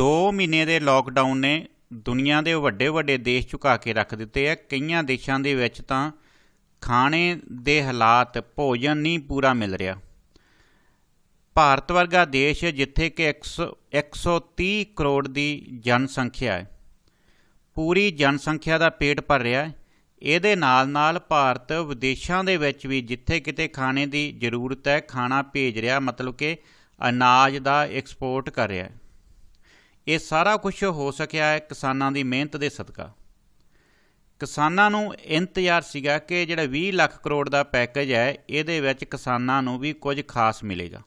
2 ਮਹੀਨੇ ਦੇ ਲਾਕਡਾਊਨ ਨੇ ਦੁਨੀਆ ਦੇ ਵੱਡੇ ਵੱਡੇ ਦੇਸ਼ ਝੁਕਾ ਕੇ ਰੱਖ ਦਿੱਤੇ ਆ ਕਈਆਂ ਦੇਸ਼ਾਂ ਦੇ ਵਿੱਚ ਤਾਂ ਖਾਣੇ ਦੇ ਹਾਲਾਤ ਭੋਜਨ ਨਹੀਂ ਪੂਰਾ ਮਿਲ ਰਿਹਾ ਭਾਰਤ ਵਰਗਾ ਦੇਸ਼ ਜਿੱਥੇ ਕਿ 130 ਕਰੋੜ ਦੀ ਜਨਸੰਖਿਆ ਹੈ ਪੂਰੀ ਜਨਸੰਖਿਆ ਦਾ ਪੇਟ ਭਰ ਰਿਹਾ ਹੈ ਇਹਦੇ ਨਾਲ-ਨਾਲ ਭਾਰਤ ਵਿਦੇਸ਼ਾਂ ਦੇ ਵਿੱਚ ਵੀ ਜਿੱਥੇ ਕਿਤੇ ਖਾਣੇ ਦੀ ਜ਼ਰੂਰਤ ਹੈ ਖਾਣਾ ਭੇਜ ਰਿਹਾ ਮਤਲਬ ਕਿ ਅਨਾਜ ਦਾ ਐਕਸਪੋਰਟ ਕਰ ਰਿਹਾ ਹੈ ਇਹ ਸਾਰਾ ਕੁਝ ਹੋ ਸਕਿਆ ਹੈ ਕਿਸਾਨਾਂ ਦੀ ਮਿਹਨਤ ਦੇ ਸਦਕਾ ਕਿਸਾਨਾਂ ਨੂੰ ਇੰਤਜ਼ਾਰ ਸੀਗਾ ਕਿ ਜਿਹੜਾ 20 ਲੱਖ ਕਰੋੜ ਦਾ ਪੈਕੇਜ ਹੈ ਇਹਦੇ ਵਿੱਚ ਕਿਸਾਨਾਂ ਨੂੰ ਵੀ ਕੁਝ ਖਾਸ ਮਿਲੇਗਾ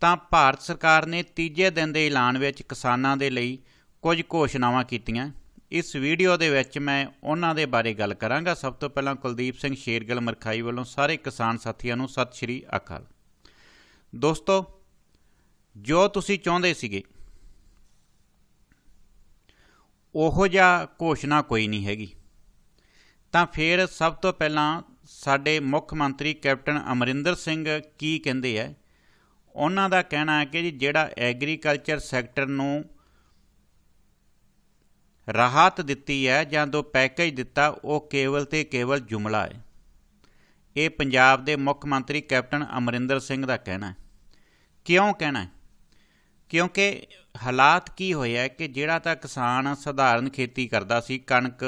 ਤਾਂ ਭਾਰਤ ਸਰਕਾਰ ਨੇ ਤੀਜੇ ਦਿਨ ਦੇ ਐਲਾਨ ਵਿੱਚ ਕਿਸਾਨਾਂ ਦੇ ਲਈ ਕੁਝ ਘੋਸ਼ਣਾਵਾਂ ਕੀਤੀਆਂ ਇਸ ਵੀਡੀਓ ਦੇ ਵਿੱਚ ਮੈਂ ਉਹਨਾਂ ਦੇ ਬਾਰੇ ਗੱਲ ਕਰਾਂਗਾ ਸਭ ਤੋਂ ਪਹਿਲਾਂ ਕੁਲਦੀਪ ਸਿੰਘ ਸ਼ੇਰਗਲ ਮਰਖਾਈ ਵੱਲੋਂ ਸਾਰੇ ਕਿਸਾਨ ਸਾਥੀਆਂ ਨੂੰ ਸਤਿ ਸ਼੍ਰੀ ਅਕਾਲ ਦੋਸਤੋ ਜੋ ਤੁਸੀਂ ਚਾਹੁੰਦੇ ਸੀਗੇ ਉਹੋ ਜਿਹਾ ਘੋਸ਼ਣਾ ਕੋਈ ਨਹੀਂ ਹੈਗੀ ਤਾਂ ਫਿਰ ਸਭ ਤੋਂ ਪਹਿਲਾਂ ਸਾਡੇ ਮੁੱਖ ਮੰਤਰੀ ਕੈਪਟਨ ਅਮਰਿੰਦਰ ਸਿੰਘ ਕੀ ਕਹਿੰਦੇ ਆ ਉਹਨਾਂ ਦਾ ਕਹਿਣਾ ਹੈ ਕਿ ਜੀ ਜਿਹੜਾ ਐਗਰੀਕਲਚਰ ਸੈਕਟਰ ਨੂੰ ਰਾਹਤ ਦਿੱਤੀ ਹੈ ਜਾਂ ਦੋ ਪੈਕੇਜ ਦਿੱਤਾ ਉਹ ਕੇਵਲ ਤੇ ਕੇਵਲ ਜੁਮਲਾ ਹੈ ਇਹ ਪੰਜਾਬ ਦੇ ਮੁੱਖ ਮੰਤਰੀ ਕੈਪਟਨ ਅਮਰਿੰਦਰ ਸਿੰਘ ਦਾ ਕਹਿਣਾ ਹੈ ਕਿਉਂ ਕਹਿਣਾ ਹੈ ਕਿਉਂਕਿ ਹਾਲਾਤ ਕੀ ਹੋਇਆ ਕਿ ਜਿਹੜਾ ਤਾਂ ਕਿਸਾਨ ਸਧਾਰਨ ਖੇਤੀ ਕਰਦਾ ਸੀ ਕਣਕ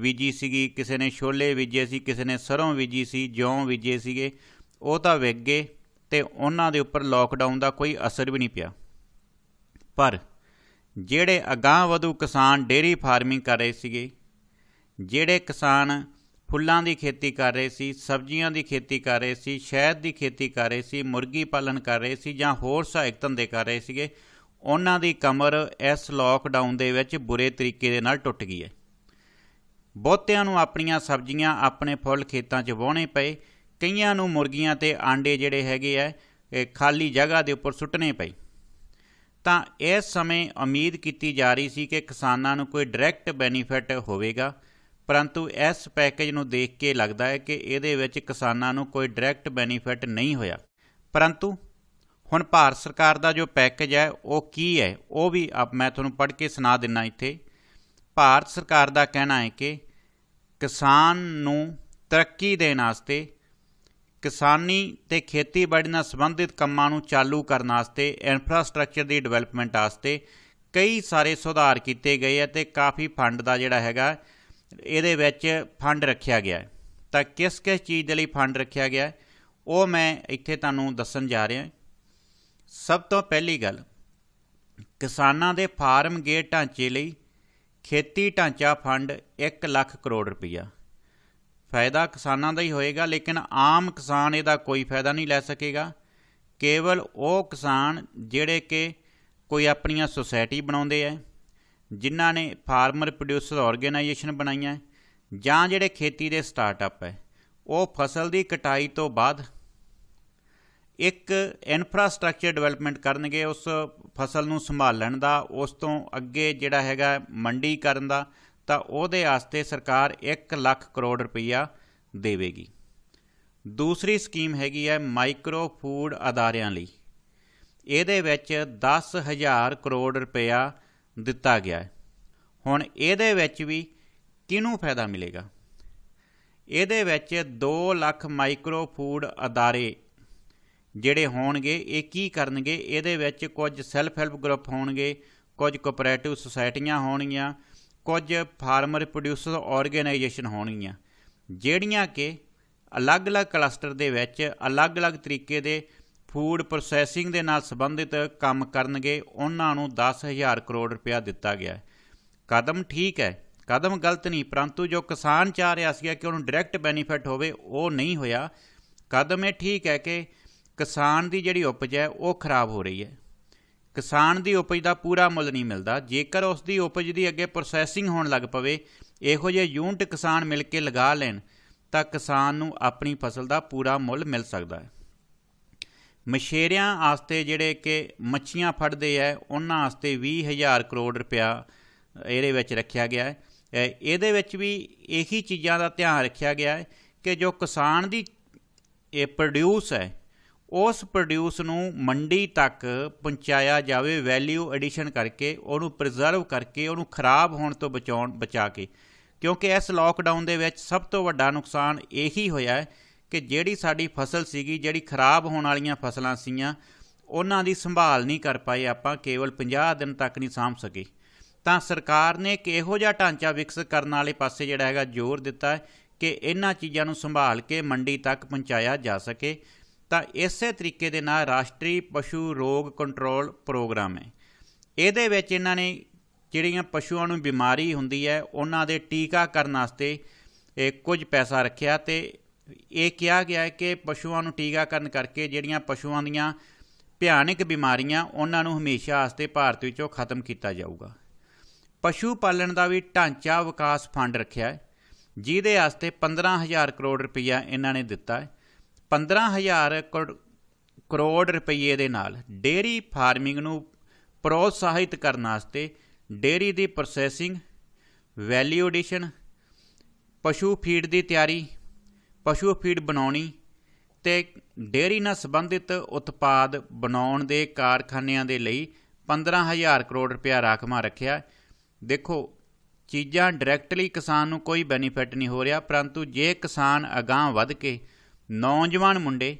ਬੀਜੀ ਸੀਗੀ ਕਿਸੇ ਨੇ ਛੋਲੇ ਬੀਜੇ ਸੀ ਕਿਸੇ ਨੇ ਸਰੋਂ ਬੀਜੀ ਸੀ ਜੌਂ ਬੀਜੇ ਸੀਗੇ ਉਹ ਤਾਂ ਵਿਕ ਗਏ ਤੇ ਉਹਨਾਂ ਦੇ ਉੱਪਰ ਲੋਕਡਾਊਨ ਦਾ ਕੋਈ ਅਸਰ ਵੀ ਨਹੀਂ ਪਿਆ ਪਰ ਜਿਹੜੇ ਅਗਾਹ ਵਧੂ ਕਿਸਾਨ ਡੇਰੀ ਫਾਰਮਿੰਗ ਕਰ ਰਹੇ ਸੀਗੇ ਜਿਹੜੇ ਕਿਸਾਨ ਫੁੱਲਾਂ ਦੀ ਖੇਤੀ ਕਰ ਰਹੇ ਸੀ ਸਬਜ਼ੀਆਂ ਦੀ ਖੇਤੀ ਕਰ ਰਹੇ ਸੀ ਸ਼ਹਿਦ ਦੀ ਖੇਤੀ ਕਰ ਰਹੇ ਸੀ ਮੁਰਗੀ ਪਾਲਣ ਕਰ ਰਹੇ ਸੀ ਜਾਂ ਹੋਰ ਸਹਾਇਕ ਧੰਦੇ ਕਰ ਰਹੇ ਸੀਗੇ ਉਹਨਾਂ ਦੀ ਕਮਰ ਇਸ ਲੋਕਡਾਊਨ ਦੇ ਵਿੱਚ ਬੁਰੇ ਤਰੀਕੇ ਦੇ ਨਾਲ ਟੁੱਟ ਗਈ ਹੈ ਬਹੁਤਿਆਂ ਨੂੰ ਆਪਣੀਆਂ ਸਬਜ਼ੀਆਂ ਆਪਣੇ ਫੁੱਲ ਖੇਤਾਂ 'ਚ ਵਾਹਣੇ ਪਏ ਕਈਆਂ ਨੂੰ ਮੁਰਗੀਆਂ ਤੇ ਆਂਡੇ ਜਿਹੜੇ ਹੈਗੇ ਐ ਖਾਲੀ ਜਗ੍ਹਾ ਦੇ ਉੱਪਰ ਸੁੱਟਣੇ ਪਏ ਤਾਂ ਇਸ ਸਮੇਂ ਉਮੀਦ ਕੀਤੀ ਜਾ ਰਹੀ ਸੀ ਕਿ ਕਿਸਾਨਾਂ ਨੂੰ ਕੋਈ ਡਾਇਰੈਕਟ ਬੈਨੀਫਿਟ ਹੋਵੇਗਾ ਪਰੰਤੂ ਇਸ ਪੈਕੇਜ ਨੂੰ ਦੇਖ ਕੇ ਲੱਗਦਾ ਹੈ ਕਿ ਇਹਦੇ ਵਿੱਚ ਕਿਸਾਨਾਂ ਨੂੰ ਕੋਈ ਡਾਇਰੈਕਟ ਬੈਨੀਫਿਟ ਨਹੀਂ ਹੋਇਆ ਪਰੰਤੂ ਹੁਣ ਭਾਰਤ ਸਰਕਾਰ ਦਾ ਜੋ ਪੈਕੇਜ ਹੈ ਉਹ ਕੀ ਹੈ ਉਹ ਵੀ ਆਪ ਮੈਂ ਤੁਹਾਨੂੰ ਪੜ੍ਹ ਕੇ ਸੁਣਾ ਦਿੰਨਾ ਇੱਥੇ ਭਾਰਤ ਸਰਕਾਰ ਦਾ ਕਹਿਣਾ ਹੈ ਕਿ ਕਿਸਾਨ ਨੂੰ ਤਰੱਕੀ ਦੇਣ ਵਾਸਤੇ ਕਿਸਾਨੀ ਤੇ ਖੇਤੀਬਾੜੀ ਨਾਲ ਸੰਬੰਧਿਤ ਕੰਮਾਂ ਨੂੰ ਚਾਲੂ ਕਰਨ ਵਾਸਤੇ ਇਨਫਰਾਸਟ੍ਰਕਚਰ ਦੀ ਡਿਵੈਲਪਮੈਂਟ ਵਾਸਤੇ ਕਈ ਸਾਰੇ ਸੁਧਾਰ ਕੀਤੇ ਗਏ ਹੈ ਤੇ ਕਾਫੀ ਫੰਡ ਦਾ ਜਿਹੜਾ ਹੈਗਾ ਇਹਦੇ ਵਿੱਚ ਫੰਡ ਰੱਖਿਆ ਗਿਆ ਹੈ ਤਾਂ ਕਿਸ ਕਿਸ ਚੀਜ਼ ਦੇ ਲਈ ਫੰਡ ਰੱਖਿਆ ਗਿਆ ਉਹ ਮੈਂ ਇੱਥੇ ਤੁਹਾਨੂੰ ਦੱਸਣ ਜਾ ਰਿਹਾ ਸਭ ਤੋਂ ਪਹਿਲੀ ਗੱਲ ਕਿਸਾਨਾਂ ਦੇ ਫਾਰਮ ਗੇ ਢਾਂਚੇ ਲਈ ਖੇਤੀ ਢਾਂਚਾ ਫੰਡ 1 ਲੱਖ ਕਰੋੜ ਰੁਪਇਆ ਫਾਇਦਾ ਕਿਸਾਨਾਂ ਦਾ ਹੀ ਹੋਏਗਾ ਲੇਕਿਨ ਆਮ ਕਿਸਾਨ ਇਹਦਾ ਕੋਈ ਫਾਇਦਾ ਨਹੀਂ ਲੈ ਸਕੇਗਾ ਕੇਵਲ ਉਹ ਕਿਸਾਨ ਜਿਹੜੇ ਕਿ ਕੋਈ ਆਪਣੀਆਂ ਸੁਸਾਇਟੀ ਬਣਾਉਂਦੇ ਐ ਜਿਨ੍ਹਾਂ ਨੇ ਫਾਰਮਰ ਪ੍ਰੋਡਿਊਸਰ ਆਰਗੇਨਾਈਜੇਸ਼ਨ ਬਣਾਈਆਂ ਜਾਂ ਜਿਹੜੇ ਖੇਤੀ ਦੇ ਸਟਾਰਟਅਪ ਐ ਉਹ ਫਸਲ ਦੀ ਕਟਾਈ ਤੋਂ ਬਾਅਦ ਇੱਕ ਇਨਫਰਾਸਟ੍ਰਕਚਰ ਡਿਵੈਲਪਮੈਂਟ ਕਰਨਗੇ ਉਸ ਫਸਲ ਨੂੰ ਸੰਭਾਲਣ ਦਾ ਉਸ ਤੋਂ ਅੱਗੇ ਜਿਹੜਾ ਹੈਗਾ ਮੰਡੀ ਕਰਨ ਦਾ ਤਾਂ ਉਹਦੇ ਵਾਸਤੇ ਸਰਕਾਰ 1 ਲੱਖ ਕਰੋੜ ਰੁਪਈਆ ਦੇਵੇਗੀ ਦੂਸਰੀ ਸਕੀਮ ਹੈਗੀ ਹੈ ਮਾਈਕਰੋ ਫੂਡ ਅਦਾਰਿਆਂ ਲਈ ਇਹਦੇ ਵਿੱਚ 10000 ਕਰੋੜ ਰੁਪਇਆ ਦਿੱਤਾ ਗਿਆ ਹੈ ਹੁਣ ਇਹਦੇ ਵਿੱਚ ਵੀ ਕਿਹਨੂੰ ਫਾਇਦਾ ਮਿਲੇਗਾ ਇਹਦੇ ਵਿੱਚ 2 ਲੱਖ ਮਾਈਕਰੋ ਫੂਡ ਅਦਾਰੇ ਜਿਹੜੇ ਹੋਣਗੇ ਇਹ ਕੀ ਕਰਨਗੇ ਇਹਦੇ ਵਿੱਚ ਕੁਝ ਸੈਲਫ ਹੈਲਪ ਗਰੁੱਪ ਹੋਣਗੇ ਕੁਝ ਕੋਆਪਰੇਟਿਵ ਸੁਸਾਇਟੀਆਂ ਹੋਣਗੀਆਂ ਕੁਝ ਫਾਰਮਰ ਪ੍ਰੋਡਿਊਸਰ ਆਰਗੇਨਾਈਜੇਸ਼ਨ ਹੋਣਗੀਆਂ ਜਿਹੜੀਆਂ ਕਿ ਅਲੱਗ-ਅਲੱਗ ਕਲਸਟਰ ਦੇ ਵਿੱਚ ਅਲੱਗ-ਅਲੱਗ ਤਰੀਕੇ ਦੇ ਫੂਡ ਪ੍ਰੋਸੈਸਿੰਗ ਦੇ ਨਾਲ ਸੰਬੰਧਿਤ ਕੰਮ ਕਰਨਗੇ ਉਹਨਾਂ ਨੂੰ 10000 ਕਰੋੜ ਰੁਪਇਆ ਦਿੱਤਾ ਗਿਆ ਕਦਮ ਠੀਕ ਹੈ ਕਦਮ ਗਲਤ ਨਹੀਂ ਪਰੰਤੂ ਜੋ ਕਿਸਾਨ ਚਾਹ ਰਿਹਾ ਸੀ ਕਿ ਉਹਨੂੰ ਡਾਇਰੈਕਟ ਬੈਨੀਫਿਟ ਹੋਵੇ ਉਹ ਨਹੀਂ ਹੋਇਆ ਕਦਮ ਇਹ ਠੀਕ ਹੈ ਕਿ ਕਿਸਾਨ ਦੀ ਜਿਹੜੀ ਉਪਜ ਹੈ ਉਹ ਖਰਾਬ ਹੋ ਰਹੀ ਹੈ ਕਿਸਾਨ ਦੀ ਉਪਜ ਦਾ ਪੂਰਾ ਮੁੱਲ ਨਹੀਂ ਮਿਲਦਾ ਜੇਕਰ ਉਸ ਦੀ ਉਪਜ ਦੀ ਅੱਗੇ ਪ੍ਰੋਸੈਸਿੰਗ ਹੋਣ ਲੱਗ ਪਵੇ ਇਹੋ ਜਿਹੇ ਯੂਨਿਟ ਕਿਸਾਨ ਮਿਲ ਕੇ ਲਗਾ ਲੈਣ ਤਾਂ ਕਿਸਾਨ ਨੂੰ ਆਪਣੀ ਫਸਲ ਦਾ ਪੂਰਾ ਮੁੱਲ ਮਿਲ ਸਕਦਾ ਹੈ ਮਸ਼ੇਰਿਆਂ ਆਸਤੇ ਜਿਹੜੇ ਕਿ ਮੱਛੀਆਂ ਫੜਦੇ ਐ ਉਹਨਾਂ ਆਸਤੇ 20000 ਕਰੋੜ ਰੁਪਇਆ ਇਹਦੇ ਵਿੱਚ ਰੱਖਿਆ ਗਿਆ ਹੈ ਇਹਦੇ ਵਿੱਚ ਵੀ ਇਹੀ ਚੀਜ਼ਾਂ ਦਾ ਧਿਆਨ ਰੱਖਿਆ ਗਿਆ ਹੈ ਕਿ ਜੋ ਕਿਸਾਨ ਦੀ ਇਹ ਪ੍ਰੋਡਿਊਸ ਹੈ ਉਸ ਪ੍ਰੋਡਿਊਸ ਨੂੰ ਮੰਡੀ ਤੱਕ ਪਹੁੰਚਾਇਆ ਜਾਵੇ ਵੈਲਿਊ ਐਡੀਸ਼ਨ ਕਰਕੇ ਉਹਨੂੰ ਪ੍ਰੀਜ਼ਰਵ ਕਰਕੇ ਉਹਨੂੰ ਖਰਾਬ ਹੋਣ ਤੋਂ ਬਚਾਉਣ ਬਚਾ ਕੇ ਕਿਉਂਕਿ ਇਸ ਲੋਕਡਾਊਨ ਦੇ ਵਿੱਚ ਸਭ ਤੋਂ ਵੱਡਾ ਨੁਕਸਾਨ ਇਹੀ ਹੋਇਆ ਕਿ ਜਿਹੜੀ ਸਾਡੀ ਫਸਲ ਸੀਗੀ ਜਿਹੜੀ ਖਰਾਬ ਹੋਣ ਵਾਲੀਆਂ ਫਸਲਾਂ ਸੀਆਂ ਉਹਨਾਂ ਦੀ ਸੰਭਾਲ ਨਹੀਂ ਕਰ ਪਾਏ ਆਪਾਂ ਕੇਵਲ 50 ਦਿਨ ਤੱਕ ਨਹੀਂ ਸਾਂਭ ਸਕੇ ਤਾਂ ਸਰਕਾਰ ਨੇ ਇਹੋ ਜਿਹਾ ਢਾਂਚਾ ਵਿਕਸ ਕਰਨ ਵਾਲੇ ਪਾਸੇ ਜਿਹੜਾ ਹੈਗਾ ਜ਼ੋਰ ਦਿੱਤਾ ਹੈ ਕਿ ਇਹਨਾਂ ਚੀਜ਼ਾਂ ਨੂੰ ਸੰਭਾਲ ਕੇ ਮੰਡੀ ਤੱਕ ਪਹੁੰਚਾਇਆ ਜਾ ਸਕੇ ਤਾਂ ਇਸੇ ਤਰੀਕੇ ਦੇ ਨਾਲ ਰਾਸ਼ਟਰੀ ਪਸ਼ੂ ਰੋਗ ਕੰਟਰੋਲ ਪ੍ਰੋਗਰਾਮ ਹੈ ਇਹਦੇ ਵਿੱਚ ਇਹਨਾਂ ਨੇ ਜਿਹੜੀਆਂ ਪਸ਼ੂਆਂ ਨੂੰ ਬਿਮਾਰੀ ਹੁੰਦੀ ਹੈ ਉਹਨਾਂ ਦੇ ਟੀਕਾ ਕਰਨ ਵਾਸਤੇ ਇਹ ਕੁਝ ਪੈਸਾ ਰੱਖਿਆ ਤੇ ਇਹ ਕਿਹਾ ਗਿਆ ਹੈ ਕਿ ਪਸ਼ੂਆਂ ਨੂੰ ਟੀਕਾ ਕਰਨ ਕਰਕੇ ਜਿਹੜੀਆਂ ਪਸ਼ੂਆਂ ਦੀਆਂ ਭਿਆਨਕ ਬਿਮਾਰੀਆਂ ਉਹਨਾਂ ਨੂੰ ਹਮੇਸ਼ਾ ਵਾਸਤੇ ਭਾਰਤ ਵਿੱਚੋਂ ਖਤਮ ਕੀਤਾ ਜਾਊਗਾ ਪਸ਼ੂ ਪਾਲਣ ਦਾ ਵੀ ਢਾਂਚਾ ਵਿਕਾਸ ਫੰਡ ਰੱਖਿਆ ਹੈ ਜਿਹਦੇ ਵਾਸਤੇ 15000 ਕਰੋੜ ਰੁਪਇਆ ਇਹਨਾਂ ਨੇ ਦਿੱਤਾ ਹੈ 15000 ਕਰੋੜ ਰੁਪਏ ਦੇ ਨਾਲ ਡੇਰੀ ਫਾਰਮਿੰਗ ਨੂੰ ਪ੍ਰੋਤਸਾਹਿਤ ਕਰਨ ਵਾਸਤੇ ਡੇਰੀ ਦੀ ਪ੍ਰੋਸੈਸਿੰਗ ਵੈਲਿਊ ਐਡੀਸ਼ਨ ਪਸ਼ੂ ਫੀਡ ਦੀ ਤਿਆਰੀ ਪਸ਼ੂ ਫੀਡ ਬਣਾਉਣੀ ਤੇ ਡੇਰੀ ਨਾਲ ਸੰਬੰਧਿਤ ਉਤਪਾਦ ਬਣਾਉਣ ਦੇ ਕਾਰਖਾਨਿਆਂ ਦੇ ਲਈ 15000 ਕਰੋੜ ਰੁਪਏ ਰਾਖਵਾ ਰੱਖਿਆ ਦੇਖੋ ਚੀਜ਼ਾਂ ਡਾਇਰੈਕਟਲੀ ਕਿਸਾਨ ਨੂੰ ਕੋਈ ਬੈਨੀਫਿਟ ਨਹੀਂ ਹੋ ਰਿਹਾ ਪਰੰਤੂ ਜੇ ਕਿਸਾਨ ਅਗਾਹ ਵੱਧ ਕੇ ਨੌਜਵਾਨ ਮੁੰਡੇ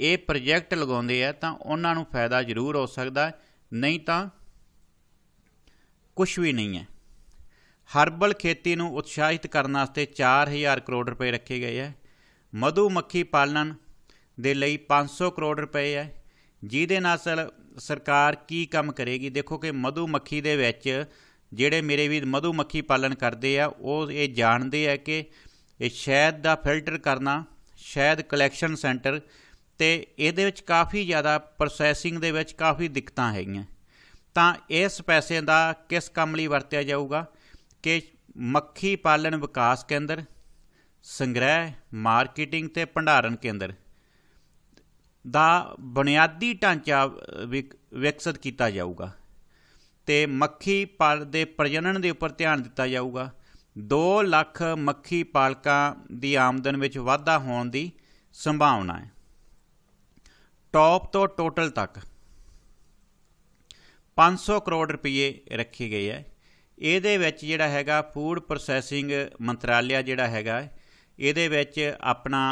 ਇਹ ਪ੍ਰੋਜੈਕਟ ਲਗਾਉਂਦੇ ਆ ਤਾਂ ਉਹਨਾਂ ਨੂੰ ਫਾਇਦਾ ਜ਼ਰੂਰ ਹੋ ਸਕਦਾ ਨਹੀਂ ਤਾਂ ਕੁਝ ਵੀ ਨਹੀਂ ਹੈ ਹਰਬਲ ਖੇਤੀ ਨੂੰ ਉਤਸ਼ਾਹਿਤ ਕਰਨ ਵਾਸਤੇ 4000 ਕਰੋੜ ਰੁਪਏ ਰੱਖੇ ਗਏ ਹੈ ਮਧੂ ਮੱਖੀ ਪਾਲਣ ਦੇ ਲਈ 500 ਕਰੋੜ ਰੁਪਏ ਹੈ ਜਿਹਦੇ ਨਾਲ ਸਰਕਾਰ ਕੀ ਕੰਮ ਕਰੇਗੀ ਦੇਖੋ ਕਿ ਮਧੂ ਮੱਖੀ ਦੇ ਵਿੱਚ ਜਿਹੜੇ ਮੇਰੇ ਵੀ ਮਧੂ ਮੱਖੀ ਪਾਲਣ ਕਰਦੇ ਆ ਉਹ ਇਹ ਜਾਣਦੇ ਆ ਕਿ ਇਹ ਸ਼ਹਿਦ ਦਾ ਫਿਲਟਰ ਕਰਨਾ ਸ਼ਾਇਦ ਕਲੈਕਸ਼ਨ ਸੈਂਟਰ ਤੇ ਇਹਦੇ ਵਿੱਚ ਕਾਫੀ ਜ਼ਿਆਦਾ ਪ੍ਰੋਸੈਸਿੰਗ ਦੇ ਵਿੱਚ ਕਾਫੀ ਦਿੱਕਤਾਂ ਹੈਗੀਆਂ ਤਾਂ ਇਸ ਪੈਸੇ ਦਾ ਕਿਸ ਕੰਮ ਲਈ ਵਰਤਿਆ ਜਾਊਗਾ ਕਿ ਮੱਖੀ ਪਾਲਣ ਵਿਕਾਸ ਕੇਂਦਰ ਸੰਗ੍ਰਹਿ ਮਾਰਕੀਟਿੰਗ ਤੇ ਭੰਡਾਰਨ ਕੇਂਦਰ ਦਾ ਬੁਨਿਆਦੀ ਢਾਂਚਾ ਵਿਕਸਿਤ ਕੀਤਾ ਜਾਊਗਾ ਤੇ ਮੱਖੀ ਪਾਲ ਦੇ ਪ੍ਰਜਨਨ ਦੇ ਉੱਪਰ ਧਿਆਨ ਦਿੱਤਾ ਜਾਊਗਾ 2 ਲੱਖ ਮੱਖੀ ਪਾਲਕਾਂ ਦੀ ਆਮਦਨ ਵਿੱਚ ਵਾਧਾ ਹੋਣ ਦੀ ਸੰਭਾਵਨਾ ਹੈ ਟੌਪ ਤੋਂ ਟੋਟਲ ਤੱਕ 500 ਕਰੋੜ ਰੁਪਏ ਰੱਖੀ ਗਈ ਹੈ ਇਹਦੇ ਵਿੱਚ ਜਿਹੜਾ ਹੈਗਾ ਫੂਡ ਪ੍ਰੋਸੈਸਿੰਗ ਮੰਤਰਾਲਿਆ ਜਿਹੜਾ ਹੈਗਾ ਇਹਦੇ ਵਿੱਚ ਆਪਣਾ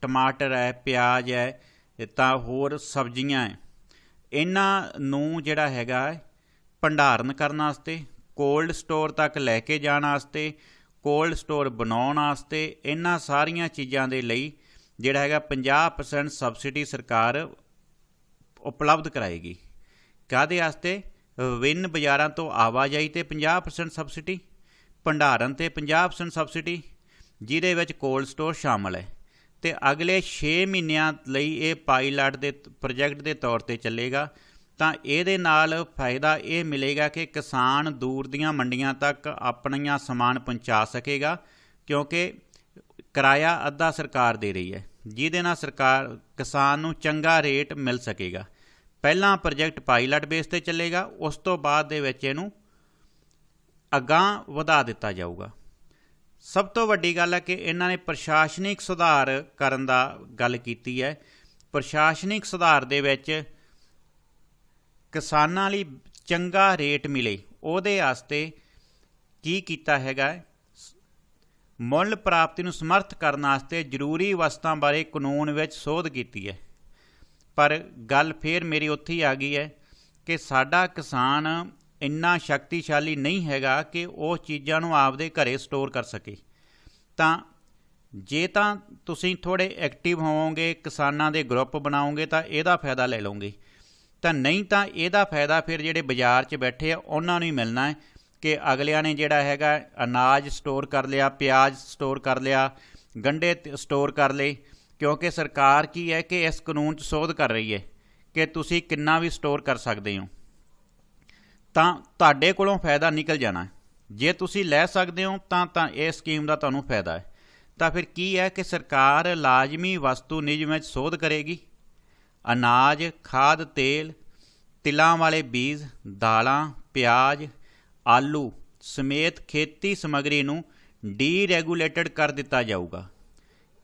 ਟਮਾਟਰ ਹੈ ਪਿਆਜ਼ ਹੈ ਤਾਂ ਹੋਰ ਸਬਜ਼ੀਆਂ ਹੈ ਇਹਨਾਂ ਨੂੰ ਜਿਹੜਾ ਹੈਗਾ ਭੰਡਾਰਨ ਕਰਨ ਵਾਸਤੇ ਕੋਲਡ ਸਟੋਰ ਤੱਕ ਲੈ ਕੇ ਜਾਣ ਵਾਸਤੇ ਕੋਲਡ ਸਟੋਰ ਬਣਾਉਣ ਵਾਸਤੇ ਇਹਨਾਂ ਸਾਰੀਆਂ ਚੀਜ਼ਾਂ ਦੇ ਲਈ ਜਿਹੜਾ ਹੈਗਾ 50% ਸਬਸਿਡੀ ਸਰਕਾਰ ਉਪਲਬਧ ਕਰਾਏਗੀ ਕਾਦੇ ਵਾਸਤੇ ਵਿਨ ਬਾਜ਼ਾਰਾਂ ਤੋਂ ਆਵਾਜਾਈ ਤੇ 50% ਸਬਸਿਡੀ ਭੰਡਾਰਨ ਤੇ 50% ਸਬਸਿਡੀ ਜਿਹਦੇ ਵਿੱਚ ਕੋਲਡ ਸਟੋਰ ਸ਼ਾਮਲ ਹੈ ਤੇ ਅਗਲੇ 6 ਮਹੀਨਿਆਂ ਲਈ ਇਹ ਪਾਇਲਟ ਦੇ ਪ੍ਰੋਜੈਕਟ ਦੇ ਤੌਰ ਤੇ ਚੱਲੇਗਾ ਤਾਂ ਇਹਦੇ ਨਾਲ ਫਾਇਦਾ ਇਹ ਮਿਲੇਗਾ ਕਿ ਕਿਸਾਨ ਦੂਰ ਦੀਆਂ ਮੰਡੀਆਂ ਤੱਕ ਆਪਣੀਆਂ ਸਮਾਨ ਪਹੁੰਚਾ ਸਕੇਗਾ ਕਿਉਂਕਿ ਕਿਰਾਇਆ ਅੱਧਾ ਸਰਕਾਰ ਦੇ ਰਹੀ ਹੈ ਜਿਹਦੇ ਨਾਲ ਸਰਕਾਰ ਕਿਸਾਨ ਨੂੰ ਚੰਗਾ ਰੇਟ ਮਿਲ ਸਕੇਗਾ ਪਹਿਲਾ ਪ੍ਰੋਜੈਕਟ ਪਾਇਲਟ ਬੇਸ ਤੇ ਚੱਲੇਗਾ ਉਸ ਤੋਂ ਬਾਅਦ ਦੇ ਵਿੱਚ ਇਹਨੂੰ ਅਗਾਹ ਵਧਾ ਦਿੱਤਾ ਜਾਊਗਾ ਸਭ ਤੋਂ ਵੱਡੀ ਗੱਲ ਹੈ ਕਿ ਇਹਨਾਂ ਨੇ ਪ੍ਰਸ਼ਾਸਨਿਕ ਸੁਧਾਰ ਕਰਨ ਦਾ ਗੱਲ ਕੀਤੀ ਹੈ ਪ੍ਰਸ਼ਾਸਨਿਕ ਸੁਧਾਰ ਦੇ ਵਿੱਚ ਕਿਸਾਨਾਂ ਲਈ ਚੰਗਾ ਰੇਟ ਮਿਲੇ ਉਹਦੇ ਵਾਸਤੇ ਕੀ ਕੀਤਾ ਹੈਗਾ ਮੁੱਲ ਪ੍ਰਾਪਤੀ ਨੂੰ ਸਮਰਥ ਕਰਨ ਵਾਸਤੇ ਜ਼ਰੂਰੀ ਵਸਤਾਂ ਬਾਰੇ ਕਾਨੂੰਨ ਵਿੱਚ ਸੋਧ ਕੀਤੀ ਹੈ ਪਰ ਗੱਲ ਫੇਰ ਮੇਰੀ ਉੱਥੇ ਆ ਗਈ ਹੈ ਕਿ ਸਾਡਾ ਕਿਸਾਨ ਇੰਨਾ ਸ਼ਕਤੀਸ਼ਾਲੀ ਨਹੀਂ ਹੈਗਾ ਕਿ ਉਹ ਚੀਜ਼ਾਂ ਨੂੰ ਆਪਦੇ ਘਰੇ ਸਟੋਰ ਕਰ ਸਕੇ ਤਾਂ ਜੇ ਤਾਂ ਤੁਸੀਂ ਥੋੜੇ ਐਕਟਿਵ ਹੋਵੋਗੇ ਕਿਸਾਨਾਂ ਦੇ ਗਰੁੱਪ ਬਣਾਓਗੇ ਤਾਂ ਇਹਦਾ ਫਾਇਦਾ ਲੈ ਲਓਗੇ ਤਾਂ ਨਹੀਂ ਤਾਂ ਇਹਦਾ ਫਾਇਦਾ ਫਿਰ ਜਿਹੜੇ ਬਾਜ਼ਾਰ 'ਚ ਬੈਠੇ ਆ ਉਹਨਾਂ ਨੂੰ ਹੀ ਮਿਲਣਾ ਹੈ ਕਿ ਅਗਲਿਆਂ ਨੇ ਜਿਹੜਾ ਹੈਗਾ ਅਨਾਜ ਸਟੋਰ ਕਰ ਲਿਆ ਪਿਆਜ਼ ਸਟੋਰ ਕਰ ਲਿਆ ਗੰਡੇ ਸਟੋਰ ਕਰ ਲਏ ਕਿਉਂਕਿ ਸਰਕਾਰ ਕੀ ਹੈ ਕਿ ਇਸ ਕਾਨੂੰਨ 'ਚ ਸੋਧ ਕਰ ਰਹੀ ਹੈ ਕਿ ਤੁਸੀਂ ਕਿੰਨਾ ਵੀ ਸਟੋਰ ਕਰ ਸਕਦੇ ਹੋ ਤਾਂ ਤੁਹਾਡੇ ਕੋਲੋਂ ਫਾਇਦਾ ਨਿਕਲ ਜਾਣਾ ਜੇ ਤੁਸੀਂ ਲੈ ਸਕਦੇ ਹੋ ਤਾਂ ਤਾਂ ਇਹ ਸਕੀਮ ਦਾ ਤੁਹਾਨੂੰ ਫਾਇਦਾ ਹੈ ਤਾਂ ਫਿਰ ਕੀ ਹੈ ਕਿ ਸਰਕਾਰ ਲਾਜ਼ਮੀ ਵਸਤੂ ਨਿਯਮ ਵਿੱਚ ਸੋਧ ਕਰੇਗੀ ਅਨਾਜ ਖਾਦ ਤੇਲ ਤਿਲਾਂ ਵਾਲੇ ਬੀਜ ਦਾਲਾਂ ਪਿਆਜ਼ ਆਲੂ ਸਮੇਤ ਖੇਤੀ ਸਮਗਰੀ ਨੂੰ ਡੀਰੈਗੂਲੇਟਡ ਕਰ ਦਿੱਤਾ ਜਾਊਗਾ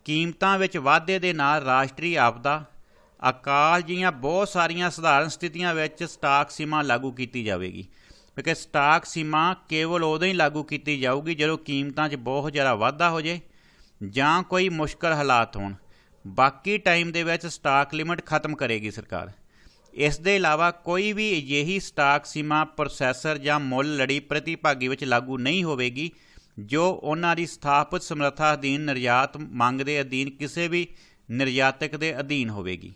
ਕੀਮਤਾਂ ਵਿੱਚ ਵਾਧੇ ਦੇ ਨਾਲ ਰਾਸ਼ਟਰੀ ਆਪਦਾ ਅਕਾਲ ਜੀਆਂ ਬਹੁਤ ਸਾਰੀਆਂ ਸਧਾਰਨ ਸਥਿਤੀਆਂ ਵਿੱਚ ਸਟਾਕ ਸੀਮਾ ਲਾਗੂ ਕੀਤੀ ਜਾਵੇਗੀ ਕਿਉਂਕਿ ਸਟਾਕ ਸੀਮਾ ਕੇਵਲ ਉਦੋਂ ਹੀ ਲਾਗੂ ਕੀਤੀ ਜਾਊਗੀ ਜਦੋਂ ਕੀਮਤਾਂ 'ਚ ਬਹੁਤ ਜ਼ਿਆਦਾ ਵਾਧਾ ਹੋ ਜਾਏ ਜਾਂ ਕੋਈ ਮੁਸ਼ਕਲ ਹਾਲਾਤ ਹੋਣ ਬਾਕੀ ਟਾਈਮ ਦੇ ਵਿੱਚ ਸਟਾਕ ਲਿਮਟ ਖਤਮ ਕਰੇਗੀ ਸਰਕਾਰ ਇਸ ਦੇ ਇਲਾਵਾ ਕੋਈ ਵੀ ਅਜਿਹੀ ਸਟਾਕ ਸੀਮਾ ਪ੍ਰੋਸੈਸਰ ਜਾਂ ਮੁੱਲ ਲੜੀ ਪ੍ਰਤੀਭਾਗੀ ਵਿੱਚ ਲਾਗੂ ਨਹੀਂ ਹੋਵੇਗੀ ਜੋ ਉਹਨਾਂ ਦੀ ਸਥਾਪਿਤ ਸਮਰੱਥਾ ਅਧੀਨ ਨਿਰਯਾਤ ਮੰਗ ਦੇ ਅਧੀਨ ਕਿਸੇ ਵੀ ਨਿਰਯਾਤਕ ਦੇ ਅਧੀਨ ਹੋਵੇਗੀ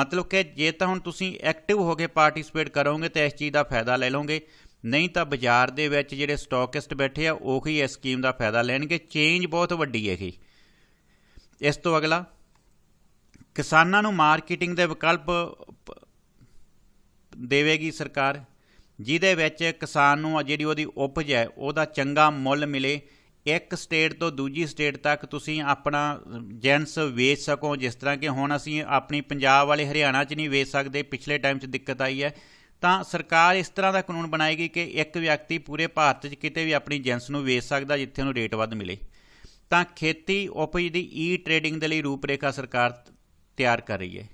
ਮਤਲਬ ਕਿ ਜੇ ਤਾਂ ਹੁਣ ਤੁਸੀਂ ਐਕਟਿਵ ਹੋ ਕੇ ਪਾਰਟਿਸਿਪੇਟ ਕਰੋਗੇ ਤਾਂ ਇਸ ਚੀਜ਼ ਦਾ ਫਾਇਦਾ ਲੈ ਲਓਗੇ ਨਹੀਂ ਤਾਂ ਬਾਜ਼ਾਰ ਦੇ ਵਿੱਚ ਜਿਹੜੇ ਸਟਾਕਿਸਟ ਬੈਠੇ ਆ ਉਹ ਹੀ ਇਸ ਸਕੀਮ ਦਾ ਫਾਇਦਾ ਲੈਣਗੇ ਚੇਂਜ ਬਹੁਤ ਵੱਡੀ ਹੈ ਇਹ ਇਸ ਤੋਂ ਅਗਲਾ ਕਿਸਾਨਾਂ ਨੂੰ ਮਾਰਕੀਟਿੰਗ ਦੇ ਵਿਕਲਪ ਦੇਵੇਗੀ ਸਰਕਾਰ ਜਿਹਦੇ ਵਿੱਚ ਕਿਸਾਨ ਨੂੰ ਜਿਹੜੀ ਉਹਦੀ ਉਪਜ ਹੈ ਉਹਦਾ ਚੰਗਾ ਮੁੱਲ ਮਿਲੇ ਇੱਕ ਸਟੇਟ ਤੋਂ ਦੂਜੀ ਸਟੇਟ ਤੱਕ ਤੁਸੀਂ ਆਪਣਾ ਜੈਂਸ ਵੇਚ ਸਕੋ ਜਿਸ ਤਰ੍ਹਾਂ ਕਿ ਹੁਣ ਅਸੀਂ ਆਪਣੀ ਪੰਜਾਬ ਵਾਲੇ ਹਰਿਆਣਾ 'ਚ ਨਹੀਂ ਵੇਚ ਸਕਦੇ ਪਿਛਲੇ ਟਾਈਮ 'ਚ ਦਿੱਕਤ ਆਈ ਹੈ ਤਾਂ ਸਰਕਾਰ ਇਸ ਤਰ੍ਹਾਂ ਦਾ ਕਾਨੂੰਨ ਬਣਾਏਗੀ ਕਿ ਇੱਕ ਵਿਅਕਤੀ ਪੂਰੇ ਭਾਰਤ 'ਚ ਕਿਤੇ ਵੀ ਆਪਣੀ ਜੈਂਸ ਨੂੰ ਵੇਚ ਸਕਦਾ ਜਿੱਥੇ ਉਹਨੂੰ ਰੇਟ ਵੱਧ ਮਿਲੇ ਤਾਂ ਖੇਤੀ ਉਪਜ ਦੀ ਈ ਟ੍ਰੇਡਿੰਗ ਦੇ ਲਈ ਰੂਪਰੇਖਾ ਸਰਕਾਰ ਤਿਆਰ ਕਰ ਰਹੀ ਹੈ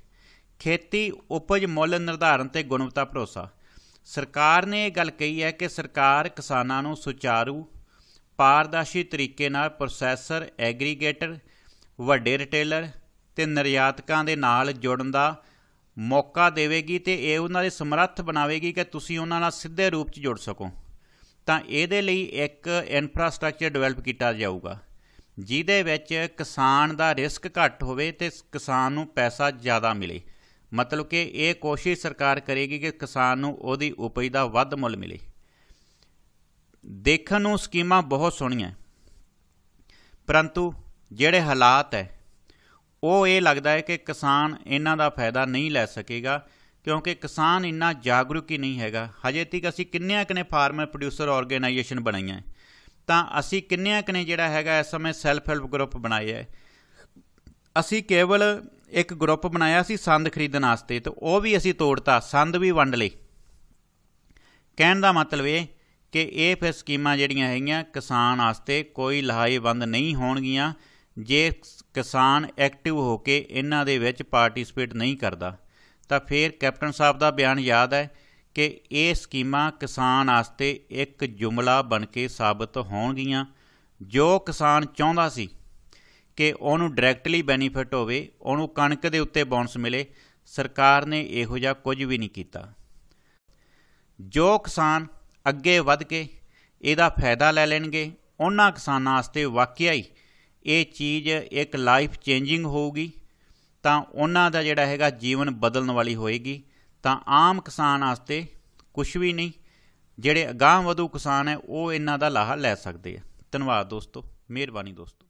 ਖੇਤੀ ਉਪਜ ਮੁੱਲ ਨਿਰਧਾਰਨ ਤੇ ਗੁਣਵੱਤਾ ਭਰੋਸਾ ਸਰਕਾਰ ਨੇ ਇਹ ਗੱਲ ਕਹੀ ਹੈ ਕਿ ਸਰਕਾਰ ਕਿਸਾਨਾਂ ਨੂੰ ਸੁਚਾਰੂ ਪਾਰਦਰਸ਼ੀ ਤਰੀਕੇ ਨਾਲ ਪ੍ਰੋਸੈਸਰ ਐਗਰੀਗੇਟਰ ਵੱਡੇ ਰਿਟੇਲਰ ਤੇ ਨਿਰਯਾਤਕਾਂ ਦੇ ਨਾਲ ਜੁੜਨ ਦਾ ਮੌਕਾ ਦੇਵੇਗੀ ਤੇ ਇਹ ਉਹਨਾਂ ਦੇ ਸਮਰੱਥ ਬਣਾਵੇਗੀ ਕਿ ਤੁਸੀਂ ਉਹਨਾਂ ਨਾਲ ਸਿੱਧੇ ਰੂਪ 'ਚ ਜੁੜ ਸਕੋ ਤਾਂ ਇਹਦੇ ਲਈ ਇੱਕ ਇਨਫਰਾਸਟ੍ਰਕਚਰ ਡਿਵੈਲਪ ਕੀਤਾ ਜਾਊਗਾ ਜਿਹਦੇ ਵਿੱਚ ਕਿਸਾਨ ਦਾ ਰਿਸਕ ਘੱਟ ਹੋਵੇ ਤੇ ਕਿਸਾਨ ਨੂੰ ਪੈਸਾ ਜ਼ਿਆਦਾ ਮਿਲੇ ਮਤਲਬ ਕਿ ਇਹ ਕੋਸ਼ਿਸ਼ ਸਰਕਾਰ ਕਰੇਗੀ ਕਿ ਕਿਸਾਨ ਨੂੰ ਉਹਦੀ ਉਪਜ ਦਾ ਵੱਧ ਮੁੱਲ ਮਿਲੇ ਦੇਖਣ ਨੂੰ ਸਕੀਮਾਂ ਬਹੁਤ ਸੋਹਣੀਆਂ ਪਰੰਤੂ ਜਿਹੜੇ ਹਾਲਾਤ ਹੈ ਉਹ ਇਹ ਲੱਗਦਾ ਹੈ ਕਿ ਕਿਸਾਨ ਇਹਨਾਂ ਦਾ ਫਾਇਦਾ ਨਹੀਂ ਲੈ ਸਕੇਗਾ ਕਿਉਂਕਿ ਕਿਸਾਨ ਇੰਨਾ ਜਾਗਰੂਕ ਹੀ ਨਹੀਂ ਹੈਗਾ ਹਜੇ ਤੱਕ ਅਸੀਂ ਕਿੰਨੇ ਕਨੇ ਫਾਰਮਰ ਪ੍ਰੋਡਿਊਸਰ ਆਰਗੇਨਾਈਜੇਸ਼ਨ ਬਣਾਈਆਂ ਤਾਂ ਅਸੀਂ ਕਿੰਨਿਆਂ ਕਨੇ ਜਿਹੜਾ ਹੈਗਾ ਇਸ ਸਮੇਂ ਸੈਲਫ ਹੈਲਪ ਗਰੁੱਪ ਬਣਾਇਆ ਹੈ ਅਸੀਂ ਕੇਵਲ ਇੱਕ ਗਰੁੱਪ ਬਣਾਇਆ ਸੀ ਸੰਦ ਖਰੀਦਣ ਵਾਸਤੇ ਤੇ ਉਹ ਵੀ ਅਸੀਂ ਤੋੜਤਾ ਸੰਦ ਵੀ ਵੰਡ ਲਈ ਕਹਿਣ ਦਾ ਮਤਲਬ ਇਹ ਕਿ ਇਹ ਫਿਰ ਸਕੀਮਾਂ ਜਿਹੜੀਆਂ ਹੈਗੀਆਂ ਕਿਸਾਨ ਵਾਸਤੇ ਕੋਈ ਲਾਹੇਵੰਦ ਨਹੀਂ ਹੋਣਗੀਆਂ ਜੇ ਕਿਸਾਨ ਐਕਟਿਵ ਹੋ ਕੇ ਇਹਨਾਂ ਦੇ ਵਿੱਚ ਪਾਰਟਿਸਿਪੇਟ ਨਹੀਂ ਕਰਦਾ ਤਾਂ ਫਿਰ ਕੈਪਟਨ ਸਾਹਿਬ ਦਾ ਬਿਆਨ ਯਾਦ ਹੈ ਕਿ ਇਹ ਸਕੀਮਾਂ ਕਿਸਾਨ ਆਸਤੇ ਇੱਕ ਜੁਮਲਾ ਬਣ ਕੇ ਸਾਬਤ ਹੋਣਗੀਆਂ ਜੋ ਕਿਸਾਨ ਚਾਹੁੰਦਾ ਸੀ ਕਿ ਉਹਨੂੰ ਡਾਇਰੈਕਟਲੀ ਬੈਨੀਫਿਟ ਹੋਵੇ ਉਹਨੂੰ ਕਣਕ ਦੇ ਉੱਤੇ ਬੋਨਸ ਮਿਲੇ ਸਰਕਾਰ ਨੇ ਇਹੋ ਜਿਹਾ ਕੁਝ ਵੀ ਨਹੀਂ ਕੀਤਾ ਜੋ ਕਿਸਾਨ ਅੱਗੇ ਵਧ ਕੇ ਇਹਦਾ ਫਾਇਦਾ ਲੈ ਲੈਣਗੇ ਉਹਨਾਂ ਕਿਸਾਨਾਂ ਵਾਸਤੇ ਵਾਕਿਆ ਹੀ ਇਹ ਚੀਜ਼ ਇੱਕ ਲਾਈਫ ਚੇਂਜਿੰਗ ਹੋਊਗੀ ਤਾਂ ਉਹਨਾਂ ਦਾ ਜਿਹੜਾ ਹੈਗਾ ਜੀਵਨ ਬਦਲਣ ਵਾਲੀ ਹੋਏਗੀ ਤਾਂ ਆਮ ਕਿਸਾਨ ਵਾਸਤੇ ਕੁਝ ਵੀ ਨਹੀਂ ਜਿਹੜੇ ਅਗਾਹ ਵਧੂ ਕਿਸਾਨ ਹੈ ਉਹ ਇਹਨਾਂ ਦਾ ਲਾਹਾ ਲੈ ਸਕਦੇ ਆ ਧੰਨਵਾਦ ਦੋਸਤੋ ਮਿਹਰਬਾਨੀ ਦੋਸਤੋ